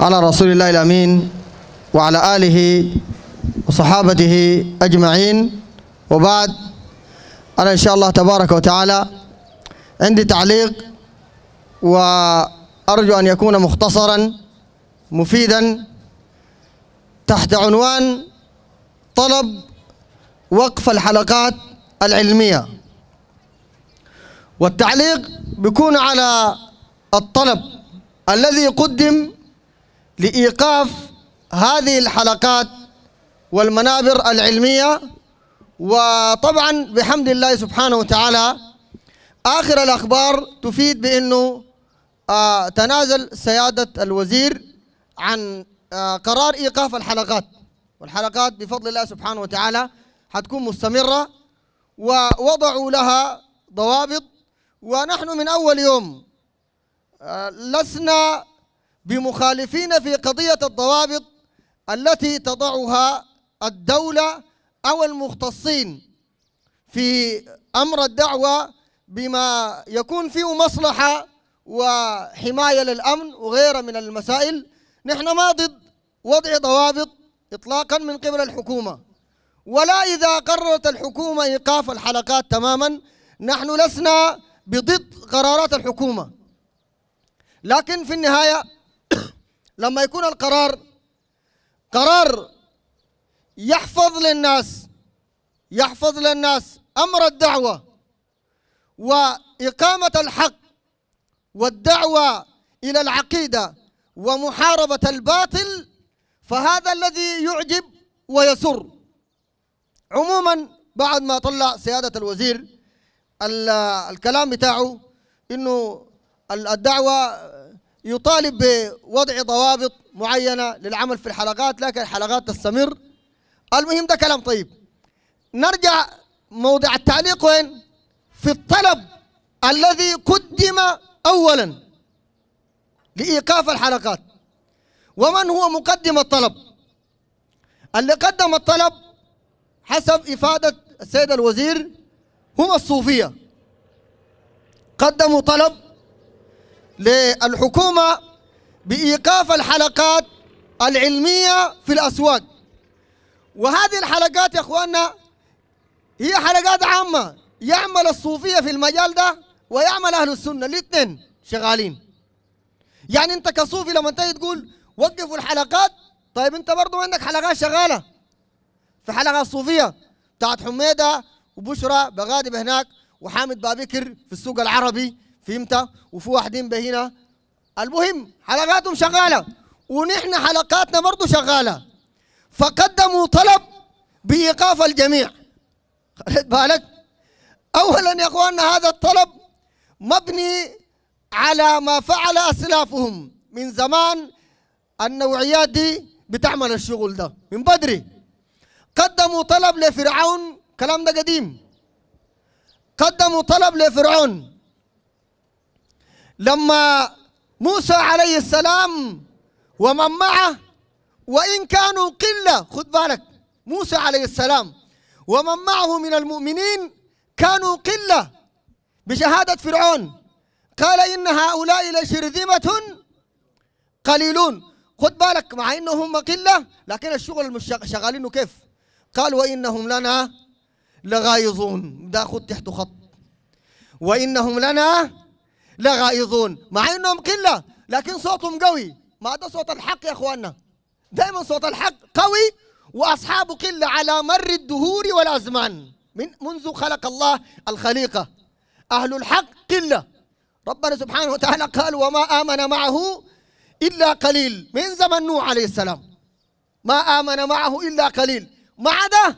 على رسول الله الأمين وعلى آله وصحابته أجمعين وبعد أنا إن شاء الله تبارك وتعالى عندي تعليق وأرجو أن يكون مختصرا مفيدا تحت عنوان طلب وقف الحلقات العلمية والتعليق بيكون على الطلب الذي قدم لإيقاف هذه الحلقات والمنابر العلمية وطبعا بحمد الله سبحانه وتعالى آخر الأخبار تفيد بأنه آه تنازل سيادة الوزير عن آه قرار إيقاف الحلقات والحلقات بفضل الله سبحانه وتعالى حتكون مستمرة ووضعوا لها ضوابط ونحن من أول يوم آه لسنا بمخالفين في قضية الضوابط التي تضعها الدولة أو المختصين في أمر الدعوة بما يكون فيه مصلحة وحماية للأمن وغيرها من المسائل نحن ما ضد وضع ضوابط إطلاقا من قبل الحكومة ولا إذا قررت الحكومة إيقاف الحلقات تماما نحن لسنا بضد قرارات الحكومة لكن في النهاية لما يكون القرار قرار يحفظ للناس يحفظ للناس أمر الدعوة وإقامة الحق والدعوة إلى العقيدة ومحاربة الباطل فهذا الذي يعجب ويسر عموما بعد ما طلع سيادة الوزير الكلام بتاعه انه الدعوه يطالب بوضع ضوابط معينة للعمل في الحلقات لكن الحلقات تستمر المهم ده كلام طيب نرجع موضع التعليق وين في الطلب الذي قدم أولا لإيقاف الحلقات ومن هو مقدم الطلب اللي قدم الطلب حسب إفادة السيد الوزير هم الصوفية قدموا طلب للحكومة بإيقاف الحلقات العلمية في الأسواق وهذه الحلقات يا أخواننا هي حلقات عامة يعمل الصوفية في المجال ده ويعمل أهل السنة الاثنين شغالين يعني أنت كصوفي لما تيجي تقول وقفوا الحلقات طيب أنت برضو عندك حلقات شغالة في حلقة الصوفية بتاعت حميدة وبشرى بغادب هناك وحامد بابكر في السوق العربي فهمت وفي واحدين بهنا المهم حلقاتهم شغاله ونحن حلقاتنا برضه شغاله فقدموا طلب بايقاف الجميع خليت بالك اولا يا اخواننا هذا الطلب مبني على ما فعل اسلافهم من زمان النوعيات دي بتعمل الشغل ده من بدري قدموا طلب لفرعون كلام ده قديم قدموا طلب لفرعون لما موسى عليه السلام ومن معه وإن كانوا قلة خذ بالك موسى عليه السلام ومن معه من المؤمنين كانوا قلة بشهادة فرعون قال إن هؤلاء لشرذمة قليلون خذ بالك مع إنهم قلة لكن الشغل شغالينه كيف قال وإنهم لنا لغايظون ده خد تحته خط وإنهم لنا لغائظون مع انهم قله لكن صوتهم قوي ما ده صوت الحق يا اخواننا دائما صوت الحق قوي واصحابه قله على مر الدهور والازمان من منذ خلق الله الخليقه اهل الحق قله ربنا سبحانه وتعالى قال وما امن معه الا قليل من زمن نوح عليه السلام ما امن معه الا قليل مع ده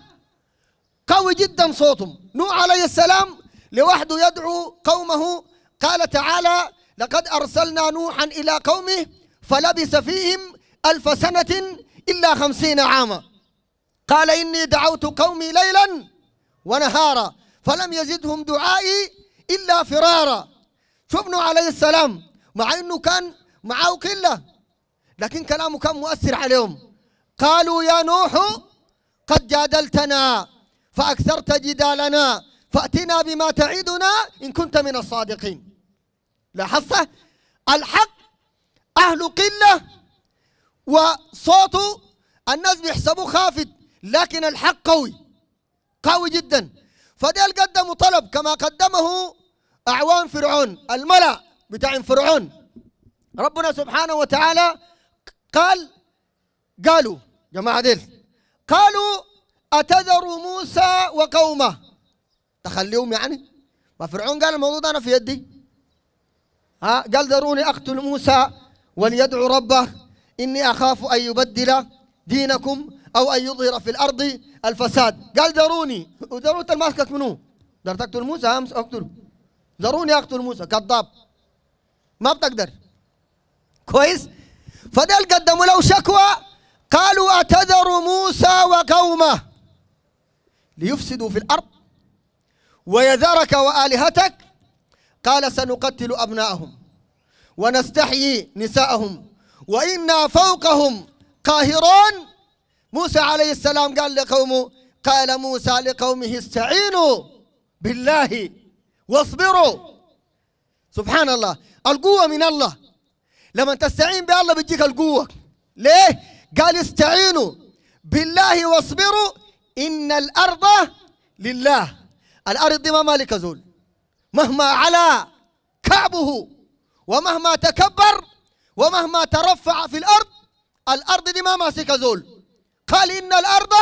قوي جدا صوتهم نوح عليه السلام لوحده يدعو قومه قال تعالى لقد أرسلنا نوحا إلى قومه فلبس فيهم ألف سنة إلا خمسين عاما قال إني دعوت قومي ليلا ونهارا فلم يزدهم دعائي إلا فرارا شوف نوح عليه السلام مع إنه كان معه قلة لكن كلامه كان مؤثر عليهم قالوا يا نوح قد جادلتنا فأكثرت جدالنا فأتنا بما تعدنا إن كنت من الصادقين لاحظت الحق اهل قلة وصوته الناس بيحسبوه خافت لكن الحق قوي قوي جدا فديل قدموا طلب كما قدمه أعوان فرعون الملأ بتاع فرعون ربنا سبحانه وتعالى قال قالوا جماعة ديل قالوا أتذر موسى وقومه تخليهم يعني ما فرعون قال الموضوع ده أنا في يدي ها قال ذروني أقتل موسى وليدعو ربه إني أخاف أن يبدل دينكم أو أن يظهر في الأرض الفساد قال ذروني وذروني ماسكك منو قدرت أقتل موسى أمس أقتله ذروني أقتل موسى كذاب ما بتقدر كويس فدل قدموا له شكوى قالوا أتذر موسى وقومه ليفسدوا في الأرض ويذرك وآلهتك قال سنقتل أبناءهم ونستحيي نساءهم وإنا فوقهم قاهرون موسى عليه السلام قال لقومه قال موسى لقومه استعينوا بالله واصبروا سبحان الله القوة من الله لما تستعين بالله بيجيك القوة ليه؟ قال استعينوا بالله واصبروا إن الأرض لله الأرض ما مالك زول مهما علا كعبه ومهما تكبر ومهما ترفع في الأرض الأرض دي ما ماسك زول قال إن الأرض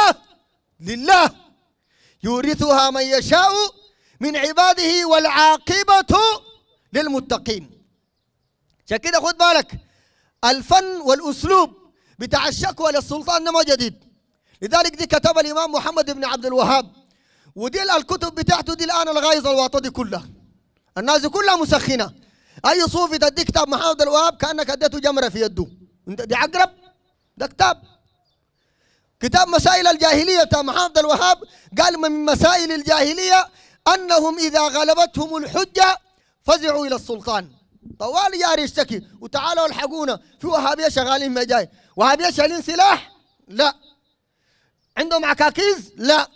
لله يورثها من يشاء من عباده والعاقبة للمتقين عشان كده خد بالك الفن والأسلوب بتاع الشكوى للسلطان نمو جديد لذلك دي كتبها الإمام محمد بن عبد الوهاب ودي الكتب بتاعته دي الآن الغايز الواطدي دي كلها الناس كلها مسخنه اي صوفي تدي كتاب محمد الوهاب كانك اديته جمره في يده انت دي عقرب ده كتاب كتاب مسائل الجاهليه بتاع محمد الوهاب قال من مسائل الجاهليه انهم اذا غلبتهم الحجه فزعوا الى السلطان طوال جاري يشتكي وتعالوا الحقونا في وهابيه شغالين ما جاي وهابيه شايلين سلاح لا عندهم عكاكيز لا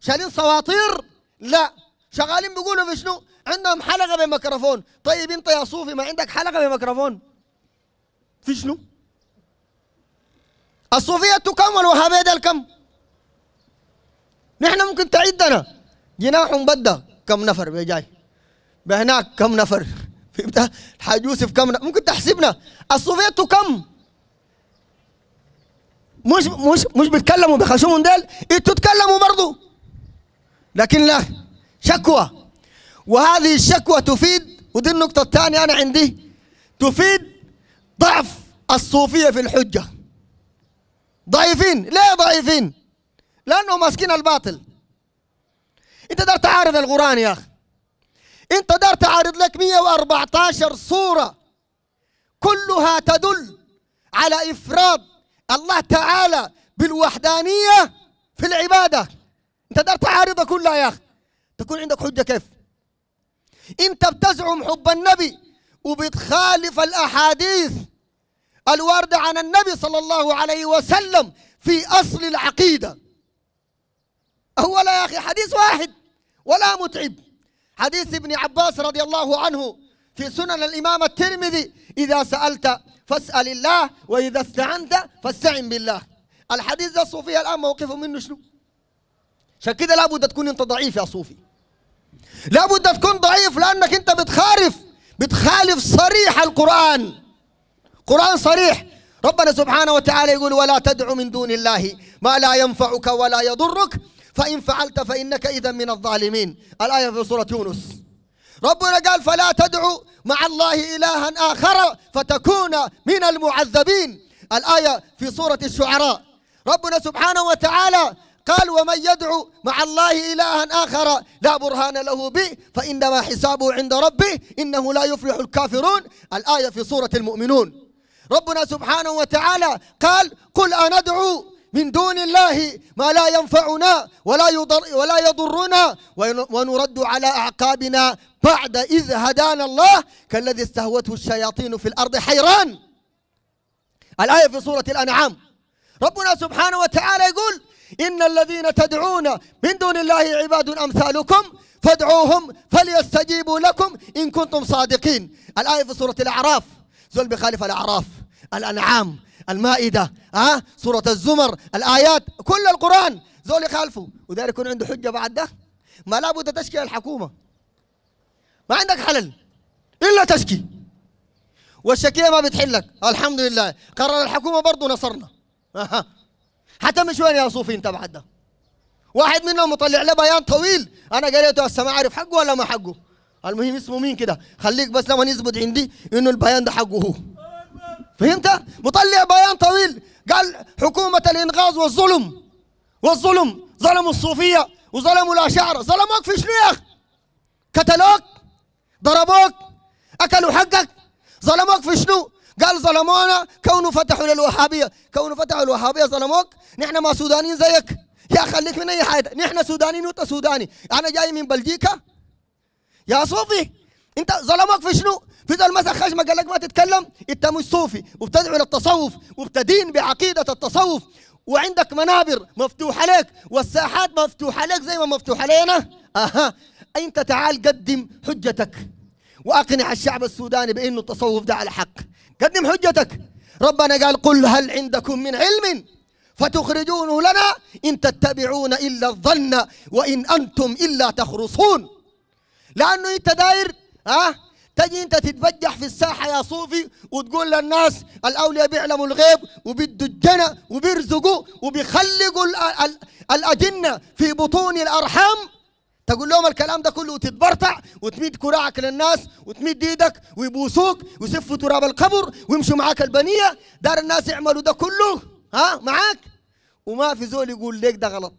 شايلين سواطير لا شغالين بيقولوا في شنو عندهم حلقه بميكروفون طيب انت يا صوفي ما عندك حلقه بميكروفون في شنو الصوفيه كم والوهابيه ده كم نحن ممكن تعدنا جناح بدة كم نفر جاي بهناك كم نفر فهمت حاج يوسف كم نفر. ممكن تحسبنا الصوفية كم مش مش مش بيتكلموا بخشوم ديل انتوا إيه، تتكلموا برضو لكن لا شكوى وهذه الشكوى تفيد ودي النقطة الثانية أنا عندي تفيد ضعف الصوفية في الحجة ضعيفين ليه ضعيفين لأنه ماسكين الباطل أنت دار تعارض القرآن يا أخي أنت دار تعارض لك 114 صورة كلها تدل على إفراد الله تعالى بالوحدانية في العبادة أنت دار تعارضها كلها يا أخي تكون عندك حجة كيف انت بتزعم حب النبي وبتخالف الاحاديث الوارده عن النبي صلى الله عليه وسلم في اصل العقيده اولا يا اخي حديث واحد ولا متعب حديث ابن عباس رضي الله عنه في سنن الامام الترمذي اذا سالت فاسال الله واذا استعنت فاستعن بالله الحديث ده الصوفيه الان موقفه منه شنو؟ عشان كده لابد تكون انت ضعيف يا صوفي لابد تكون ضعيف لانك انت بتخالف بتخالف صريح القران قران صريح ربنا سبحانه وتعالى يقول ولا تدع من دون الله ما لا ينفعك ولا يضرك فان فعلت فانك اذا من الظالمين الايه في سوره يونس ربنا قال فلا تدع مع الله الها اخر فتكون من المعذبين الايه في سوره الشعراء ربنا سبحانه وتعالى قال ومن يدعو مع الله إلها آخر لا برهان له به فإنما حسابه عند ربه إنه لا يفلح الكافرون الآية في سورة المؤمنون ربنا سبحانه وتعالى قال قل أندعو من دون الله ما لا ينفعنا ولا يضر ولا يضرنا ونرد على اعقابنا بعد اذ هدانا الله كالذي استهوته الشياطين في الارض حيران الايه في سوره الانعام ربنا سبحانه وتعالى يقول إن الذين تدعون من دون الله عباد أمثالكم فادعوهم فليستجيبوا لكم إن كنتم صادقين الآية في سورة الأعراف زول بخالف الأعراف الأنعام المائدة ها أه؟ سورة الزمر الآيات كل القرآن زول يخالفه وده يكون عنده حجة بعد ده ما لابد تشكي الحكومة ما عندك حلل إلا تشكي والشكية ما بتحلك الحمد لله قرر الحكومة برضه نصرنا أه. حتى مش وين يا انت بعد ده واحد منهم مطلع له بيان طويل انا قريته هسه ما عارف حقه ولا ما حقه المهم اسمه مين كده خليك بس لما يثبت عندي انه البيان ده حقه هو فهمت مطلع بيان طويل قال حكومه الانغاز والظلم والظلم ظلموا الصوفيه وظلموا الاشاعره ظلموك في شنو يا اخي قتلوك ضربوك اكلوا حقك ظلموك في شنو قال ظلمونا كونه فتحوا للوهابيه كونه فتحوا الوهابيه ظلموك نحن ما سودانيين زيك يا خليك من اي حاجه نحن سودانيين وانت سوداني انا جاي من بلجيكا يا صوفي انت ظلموك في شنو؟ في ذا المسخ خشمة قال لك ما تتكلم انت مش صوفي وبتدعو للتصوف وبتدين بعقيده التصوف وعندك منابر مفتوحه لك والساحات مفتوحه لك زي ما مفتوحه لنا اها انت تعال قدم حجتك واقنع الشعب السوداني بانه التصوف ده على حق قدم حجتك ربنا قال قل هل عندكم من علم فتخرجونه لنا إن تتبعون إلا الظن وإن أنتم إلا تخرصون لأنه أنت داير ها أه؟ تجي أنت تتبجح في الساحة يا صوفي وتقول للناس الأولياء بيعلموا الغيب وبيدوا الجنة وبيرزقوا وبيخلقوا الأجنة في بطون الأرحام تقول لهم الكلام ده كله وتتبرطع وتميد كراعك للناس وتميد ايدك ويبوسوك ويسفوا تراب القبر ويمشوا معاك البنيه دار الناس يعملوا ده كله ها معاك وما في زول يقول لك ده غلط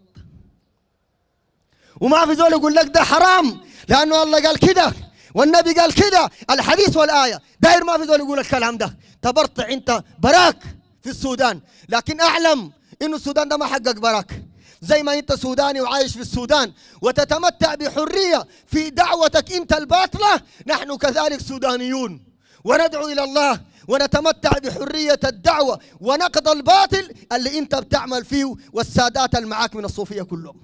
وما في زول يقول لك ده حرام لانه الله قال كده والنبي قال كده الحديث والايه داير ما في زول يقول الكلام ده تبرطع انت براك في السودان لكن اعلم انه السودان ده ما حقق براك زي ما انت سوداني وعايش في السودان وتتمتع بحريه في دعوتك انت الباطله نحن كذلك سودانيون وندعو الى الله ونتمتع بحريه الدعوه ونقض الباطل اللي انت بتعمل فيه والسادات اللي معاك من الصوفيه كلهم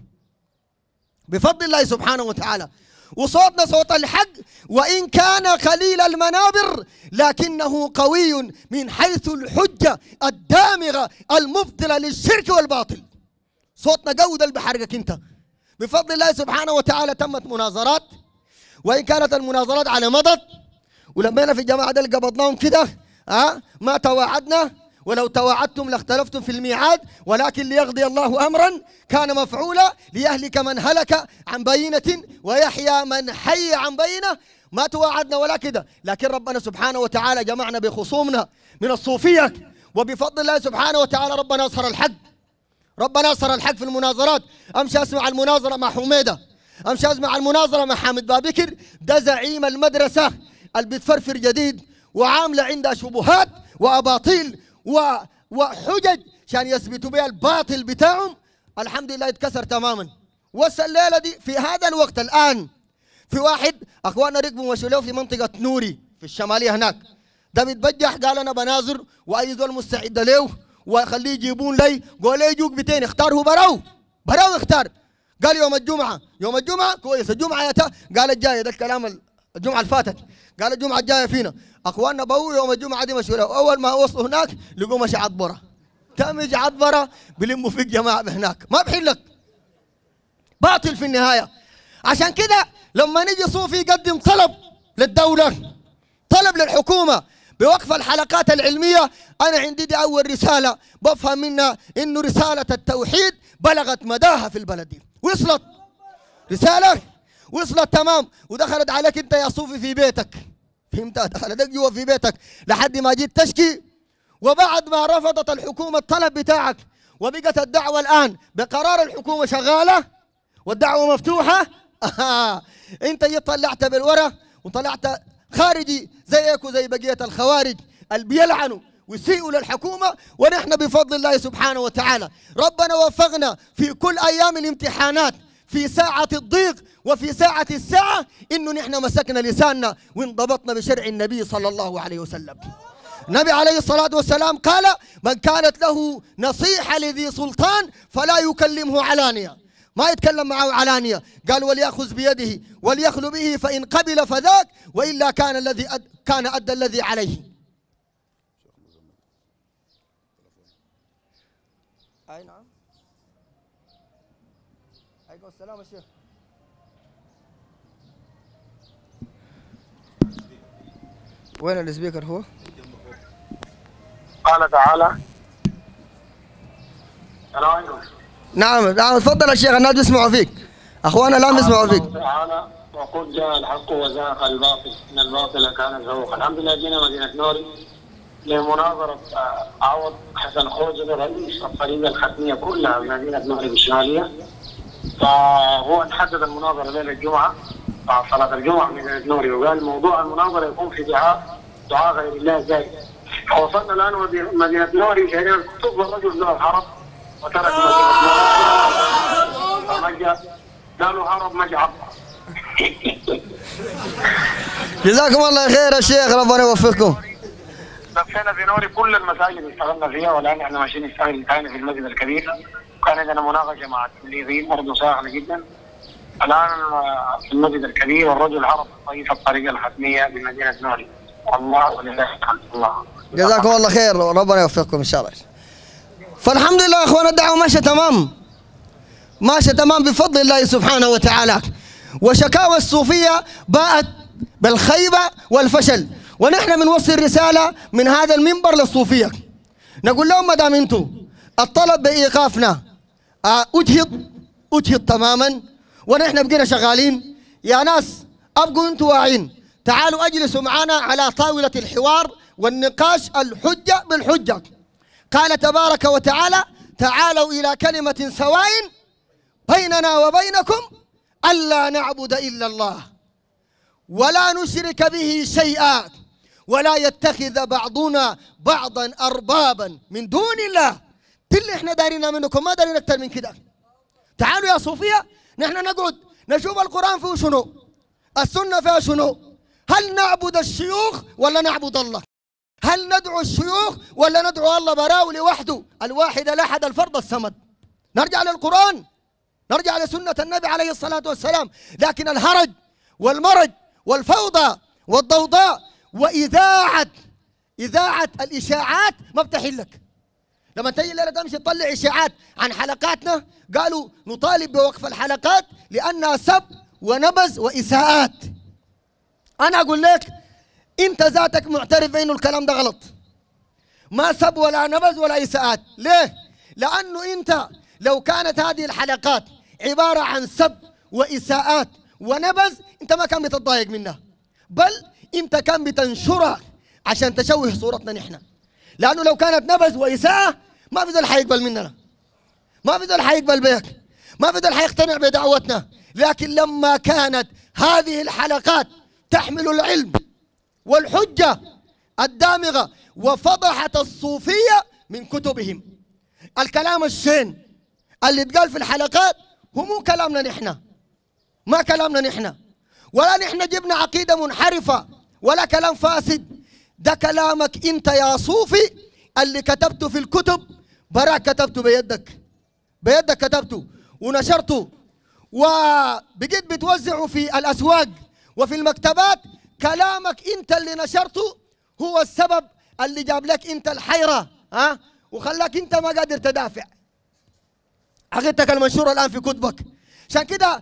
بفضل الله سبحانه وتعالى وصوتنا صوت الحق وإن كان قليل المنابر لكنه قوي من حيث الحجة الدامغة المبطلة للشرك والباطل صوتنا قوي ده اللي انت بفضل الله سبحانه وتعالى تمت مناظرات وان كانت المناظرات على مضض ولمينا في الجماعه ده اللي قبضناهم كده ها آه، ما تواعدنا ولو تواعدتم لاختلفتم في الميعاد ولكن ليقضي الله امرا كان مفعولا ليهلك من هلك عن بينه ويحيى من حي عن بينه ما تواعدنا ولا كده لكن ربنا سبحانه وتعالى جمعنا بخصومنا من الصوفيه وبفضل الله سبحانه وتعالى ربنا اظهر الحق ربنا يسر الحق في المناظرات امشي اسمع المناظره مع حميده امشي اسمع المناظره مع حامد بابكر ده زعيم المدرسه اللي بتفرفر جديد وعامله عندها شبهات واباطيل و... وحجج عشان يثبتوا بها الباطل بتاعهم الحمد لله اتكسر تماما وصل الليله دي في هذا الوقت الان في واحد اخواننا ركبوا مشوا له في منطقه نوري في الشماليه هناك ده بيتبجح قال انا بناظر واي زول مستعد له وخليه يجيبون لي قول لي إيه جوك بتين اختار هو براو براو اختار قال يوم الجمعه يوم الجمعه كويس الجمعه يا تا قال الجايه ده الكلام الجمعه اللي فاتت قال الجمعه الجايه فينا اخواننا بو يوم الجمعه دي مشغوله اول ما وصلوا هناك لقوا مشي عطبره يجي عطبره بلموا فيك جماعه هناك ما بحلك باطل في النهايه عشان كده لما نجي صوفي يقدم طلب للدوله طلب للحكومه بوقف الحلقات العلمية أنا عندي دي أول رسالة بفهم منها إنه رسالة التوحيد بلغت مداها في البلد وصلت رسالة وصلت تمام ودخلت عليك أنت يا صوفي في بيتك فهمتها دخلت جوا في بيتك لحد ما جيت تشكي وبعد ما رفضت الحكومة الطلب بتاعك وبقت الدعوة الآن بقرار الحكومة شغالة والدعوة مفتوحة أنت جيت طلعت بالورقة وطلعت خارجي زيك وزي بقية الخوارج اللي بيلعنوا ويسيئوا للحكومة ونحن بفضل الله سبحانه وتعالى ربنا وفقنا في كل أيام الامتحانات في ساعة الضيق وفي ساعة الساعة إنه نحن مسكنا لساننا وانضبطنا بشرع النبي صلى الله عليه وسلم النبي عليه الصلاة والسلام قال من كانت له نصيحة لذي سلطان فلا يكلمه علانية ما يتكلم معه علانية قال وليأخذ بيده وليخل به فإن قبل فذاك وإلا كان الذي أد كان أدى الذي عليه أي نعم عليكم السلام الشيخ وين السبيكر هو؟ قال تعالى السلام عليكم نعم نعم تفضل يا شيخ الناس بيسمعوا فيك اخوانا لا بيسمعوا فيك تعالى وقد جاء الحق وزهق الباطل ان الباطل كان زهوقا الحمد لله جينا مدينه نوري لمناظره آه، عوض حسن خوجل رئيس القريه الختميه كلها بمدينه نوري الشماليه فهو تحدد المناظره ليله الجمعه بعد آه، صلاه الجمعه مدينه نوري وقال موضوع المناظره يكون في دعاء دعاء غير الله زائد وصلنا الان مدينه نوري شهرين الكتب والرجل من الحرم آه! جزاكم الله خير يا شيخ ربنا يوفقكم لفينا في نوري كل المساجد اللي اشتغلنا فيها والان احنا ماشيين نشتغل ثاني في المسجد الكبير وكان عندنا مناقشه مع التبليغيين برضه ساخنه جدا الان في المسجد الكبير والرجل عرف طريق الطريقه الحتميه بمدينه نوري والله ولله الحمد الله جزاكم الله خير وربنا يوفقكم ان شاء الله فالحمد لله اخوان الدعوه ماشيه تمام ماشيه تمام بفضل الله سبحانه وتعالى وشكاوى الصوفيه باءت بالخيبه والفشل ونحن بنوصل رساله من هذا المنبر للصوفيه نقول لهم ما دام انتم الطلب بايقافنا اجهض آه، اجهض تماما ونحن بقينا شغالين يا ناس ابقوا انتم واعين تعالوا اجلسوا معنا على طاوله الحوار والنقاش الحجه بالحجه قال تبارك وتعالى تعالوا إلى كلمة سواء بيننا وبينكم ألا نعبد إلا الله ولا نشرك به شيئا ولا يتخذ بعضنا بعضا أربابا من دون الله اللي احنا دارينا منكم ما دارين أكثر من كده تعالوا يا صوفية نحن نقعد نشوف القرآن فيه شنو السنة فيها شنو هل نعبد الشيوخ ولا نعبد الله هل ندعو الشيوخ ولا ندعو الله براءه لوحده الواحد الأحد الفرد الصمد نرجع للقرآن نرجع لسنة النبي عليه الصلاة والسلام لكن الهرج والمرج والفوضى والضوضاء وإذاعة إذاعة الإشاعات ما بتحلك لما تجي الليلة تمشي تطلع إشاعات عن حلقاتنا قالوا نطالب بوقف الحلقات لأنها سب ونبز وإساءات أنا أقول لك انت ذاتك معترف انه الكلام ده غلط ما سب ولا نبذ ولا اساءات ليه لانه انت لو كانت هذه الحلقات عباره عن سب واساءات ونبذ انت ما كان بتضايق منها بل انت كان بتنشرها عشان تشوه صورتنا نحن لانه لو كانت نبذ واساءه ما في ذل حيقبل مننا ما في ذل حيقبل بيك ما في ذل حيقتنع بدعوتنا لكن لما كانت هذه الحلقات تحمل العلم والحجة الدامغة وفضحت الصوفية من كتبهم الكلام الشين اللي اتقال في الحلقات هو مو كلامنا نحن ما كلامنا نحن ولا نحن جبنا عقيدة منحرفة ولا كلام فاسد ده كلامك انت يا صوفي اللي كتبته في الكتب براك كتبته بيدك بيدك كتبته ونشرته وبقيت بتوزعه في الأسواق وفي المكتبات كلامك انت اللي نشرته هو السبب اللي جاب لك انت الحيره ها أه؟ وخلاك انت ما قادر تدافع عقيدتك المنشوره الان في كتبك عشان كده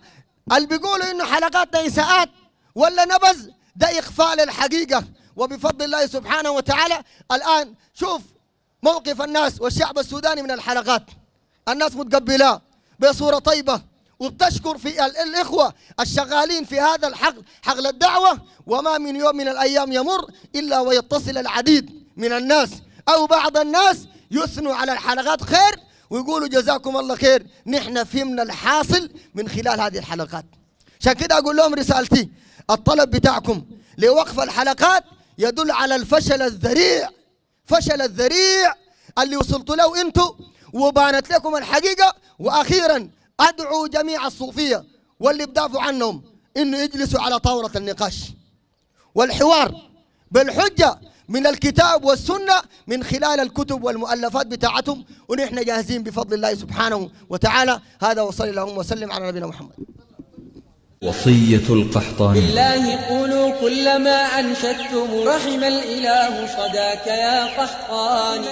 اللي بيقولوا انه حلقاتنا اساءات ولا نبذ ده اخفاء للحقيقه وبفضل الله سبحانه وتعالى الان شوف موقف الناس والشعب السوداني من الحلقات الناس متقبلاه بصوره طيبه وبتشكر في الإخوة الشغالين في هذا الحقل حقل الدعوة وما من يوم من الأيام يمر إلا ويتصل العديد من الناس أو بعض الناس يثنوا على الحلقات خير ويقولوا جزاكم الله خير نحن فهمنا الحاصل من خلال هذه الحلقات عشان كده أقول لهم رسالتي الطلب بتاعكم لوقف الحلقات يدل على الفشل الذريع فشل الذريع اللي وصلتوا له انتوا وبانت لكم الحقيقه واخيرا أدعو جميع الصوفية واللي بدافعوا عنهم إنه يجلسوا على طاولة النقاش والحوار بالحجة من الكتاب والسنة من خلال الكتب والمؤلفات بتاعتهم ونحن جاهزين بفضل الله سبحانه وتعالى هذا وصلى اللهم وسلم على نبينا محمد وصية القحطان بالله قولوا كلما أنشدتم رحم الإله صداك يا قحطان